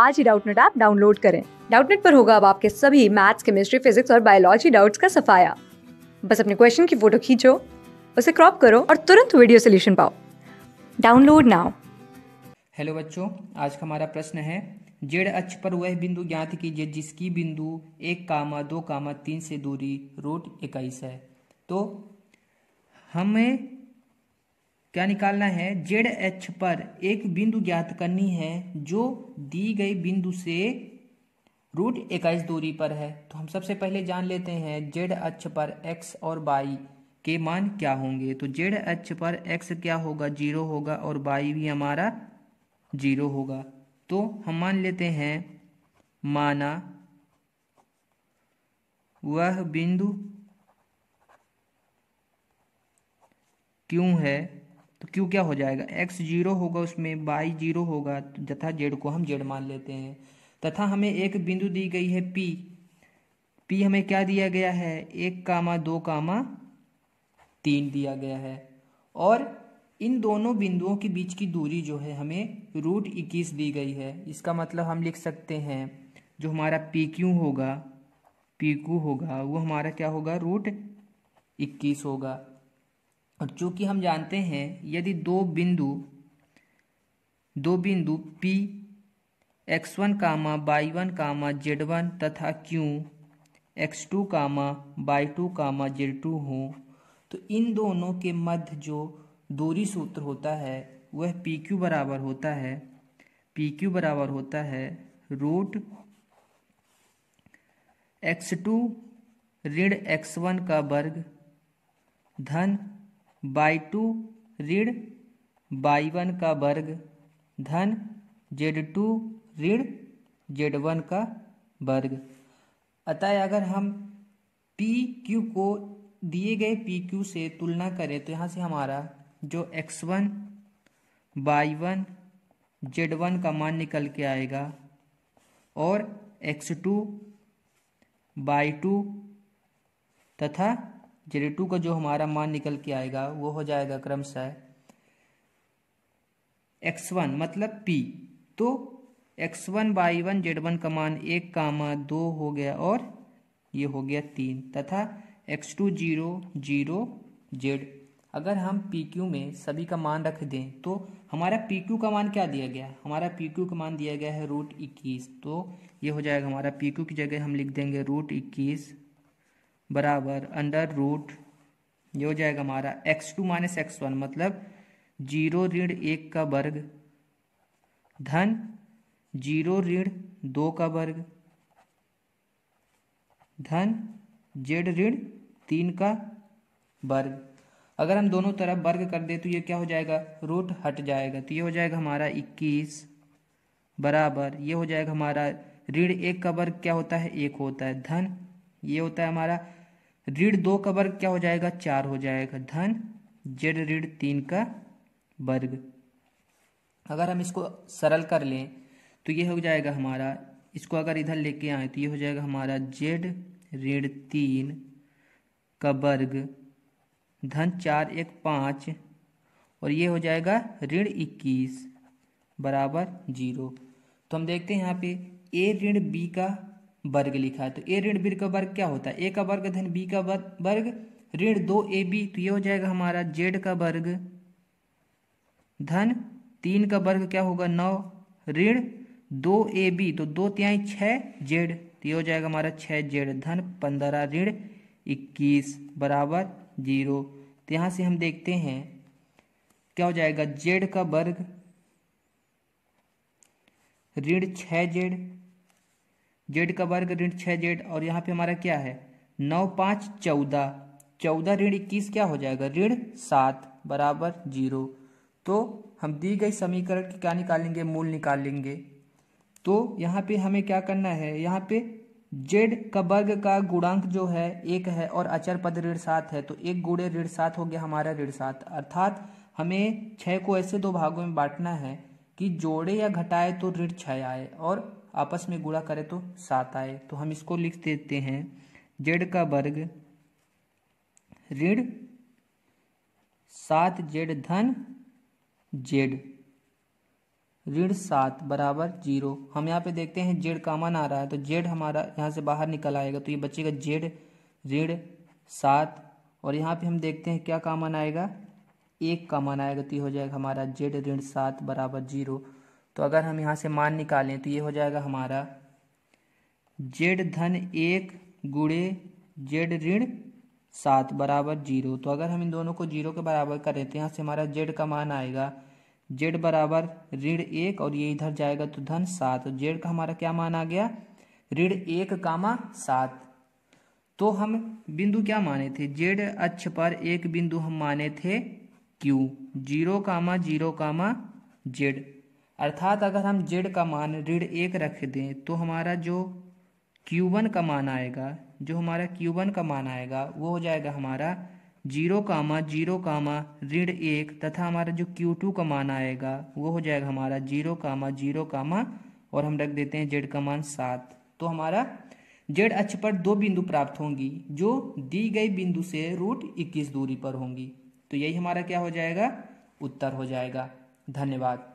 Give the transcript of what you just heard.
आज ही Doubtnut app download करें डाउटनेट पर होगा अब आपके सभी मैथ्स केमिस्ट्री फिजिक्स और बायोलॉजी डाउट्स का सफाया बस अपने क्वेश्चन की फोटो खींचो उसे क्रॉप करो और तुरंत वीडियो सोल्यूशन पाओ डाउनलोड नाउ हेलो बच्चों आज का हमारा प्रश्न है जेड अक्ष पर वह बिंदु ज्ञात कीजिए जिसकी बिंदु एक कामा दो कामा तीन से दूरी रूट इक्कीस है तो हमें क्या निकालना है जेड एच पर एक बिंदु ज्ञात करनी है जो दी गई बिंदु से रूट इक्कीस दूरी पर है तो हम सबसे पहले जान लेते हैं जेड एच पर एक्स और बाई के मान क्या होंगे तो जेड एच पर एक्स क्या होगा जीरो होगा और बाई भी हमारा जीरो होगा तो हम मान लेते हैं माना वह बिंदु क्यों है तो क्यों क्या हो जाएगा एक्स जीरो होगा उसमें बाई जीरो होगा तथा तो जेड को हम जेड मान लेते हैं तथा हमें एक बिंदु दी गई है पी पी हमें क्या दिया गया है एक कामा दो कामा तीन दिया गया है और इन दोनों बिंदुओं के बीच की दूरी जो है हमें रूट इक्कीस दी गई है इसका मतलब हम लिख सकते हैं जो हमारा पी क्यू होगा पी क्यू होगा वो हमारा क्या होगा रूट इक्कीस होगा और चूंकि हम जानते हैं यदि दो बिंदु दो बिंदु P X one comma Y one comma Z one तथा Q X two comma Y two comma Z two हों तो इन दोनों के मध्य जो दूरी सूत्र होता है वह पी क्यू बराबर होता है पी क्यू बराबर होता है रूट एक्स टू ऋण एक्स वन का वर्ग धन बाई टू ऋण बाई वन का वर्ग धन जेड टू ऋण जेड वन का वर्ग अतः अगर हम पी क्यू को दिए गए पी क्यू से तुलना करें तो यहाँ से हमारा जो X one Y one Z one का मान निकल के आएगा और एक्स टू बाई टू तथा जेड टू का जो हमारा मान निकल के आएगा वो हो जाएगा क्रमशः एक्स वन मतलब पी तो X one Y one Z one का मान एक कामा दो हो गया और ये हो गया तीन तथा X two zero zero Z अगर हम पी क्यू में सभी का मान रख दें तो हमारा पी क्यू का मान क्या दिया गया हमारा पी क्यू का मान दिया गया है रूट इक्कीस तो ये हो जाएगा हमारा पी क्यू की जगह हम लिख देंगे रूट इक्कीस बराबर अंडर रूट ये हो जाएगा हमारा X two minus X one मतलब जीरो ऋण एक का वर्ग धन जीरो ऋण दो का वर्ग धन जेड ऋण तीन का वर्ग अगर हम दोनों तरफ वर्ग कर दे तो ये क्या हो जाएगा रूट हट जाएगा तो ये हो जाएगा हमारा इक्कीस बराबर ये हो जाएगा हमारा ऋण एक का वर्ग क्या होता है एक होता है धन ये होता है हमारा रीढ़ दो का वर्ग क्या हो जाएगा चार हो जाएगा धन जेड रीढ़ तीन का वर्ग अगर हम इसको सरल कर लें तो ये हो जाएगा हमारा इसको अगर इधर लेके आए तो ये हो जाएगा हमारा जेड ऋण तीन का वर्ग धन चार एक पाँच और ये हो जाएगा ऋण इक्कीस बराबर जीरो तो हम देखते हैं यहाँ पे ए ऋण बी का वर्ग लिखा है तो ए ऋण बी का वर्ग क्या होता है ए का वर्ग धन बी का वर्ग ऋण दो ए बी तो ये हो जाएगा हमारा जेड का वर्ग धन तीन का वर्ग क्या होगा नौ ऋण दो ए बी तो दो त्याई छः जेड तो ये हो जाएगा हमारा छः जेड धन पंद्रह ऋण इक्कीस बराबर जीरो तो यहाँ से हम देखते हैं क्या हो जाएगा जेड का वर्ग ऋण छः जेड जेड का वर्ग ऋण छः जेड और यहाँ पे हमारा क्या है नौ पाँच चौदह चौदह ऋण इक्कीस क्या हो जाएगा ऋण सात बराबर जीरो तो हम दी गई समीकरण की क्या निकालेंगे मूल निकालेंगे तो यहाँ पे हमें क्या करना है यहाँ पे जेड का वर्ग का गुणांक जो है एक है और अचर पद ऋण सात है तो एक गुड़े ऋण सात हो गया हमारा ऋण सात अर्थात हमें छः को ऐसे दो भागों में बांटना है कि जोड़े या घटाए तो ऋण छः आए और आपस में गुणा करें तो सात आए तो हम इसको लिख देते हैं जेड का वर्ग ऋण सात जेड धन जेड ऋण सात बराबर जीरो हम यहाँ पे देखते हैं जेड कामन आ रहा है तो जेड हमारा यहाँ से बाहर निकल आएगा तो ये बचेगा जेड ऋण सात और यहाँ पे हम देखते हैं क्या कामन आएगा एक कामन आएगा तो ये हो जाएगा हमारा जेड ऋण सात बराबर जीरो तो अगर हम यहाँ से मान निकालें तो ये हो जाएगा हमारा जेड धन एक गुड़े जेड ऋण सात बराबर जीरो तो अगर हम इन दोनों को जीरो के बराबर करें तो यहाँ से हमारा जेड का मान आएगा जेड बराबर ऋण एक और ये इधर जाएगा तो धन सात तो जेड का हमारा क्या मान आ गया ऋण एक कामा सात तो हम बिंदु क्या माने थे जेड अक्ष पर एक बिंदु हम माने थे Q zero comma zero comma Z अर्थात अगर हम जेड का मान ऋण एक रख दें तो हमारा जो क्यू वन का मान आएगा जो हमारा क्यू वन का मान आएगा वो हो जाएगा हमारा जीरो कामा जीरो कामा ऋण एक तथा हमारा जो क्यू टू का मान आएगा वो हो जाएगा हमारा जीरो कामा जीरो कामा और हम रख देते हैं जेड का मान सात तो हमारा जेड अक्ष पर दो बिंदु प्राप्त होंगी जो दी गई बिंदु से रूट इक्कीस दूरी पर होंगी तो यही हमारा क्या हो जाएगा उत्तर हो जाएगा धन्यवाद